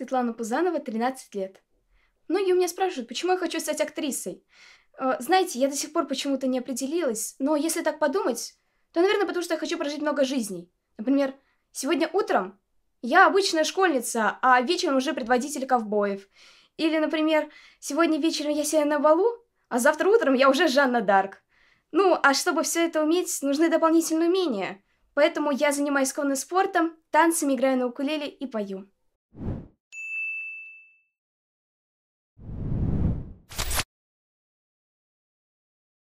Светлана Пузанова, 13 лет. Многие у меня спрашивают, почему я хочу стать актрисой. Э, знаете, я до сих пор почему-то не определилась, но если так подумать, то, наверное, потому что я хочу прожить много жизней. Например, сегодня утром я обычная школьница, а вечером уже предводитель ковбоев. Или, например, сегодня вечером я сяю на балу, а завтра утром я уже Жанна Дарк. Ну, а чтобы все это уметь, нужны дополнительные умения. Поэтому я занимаюсь конным спортом, танцами, играю на укулеле и пою.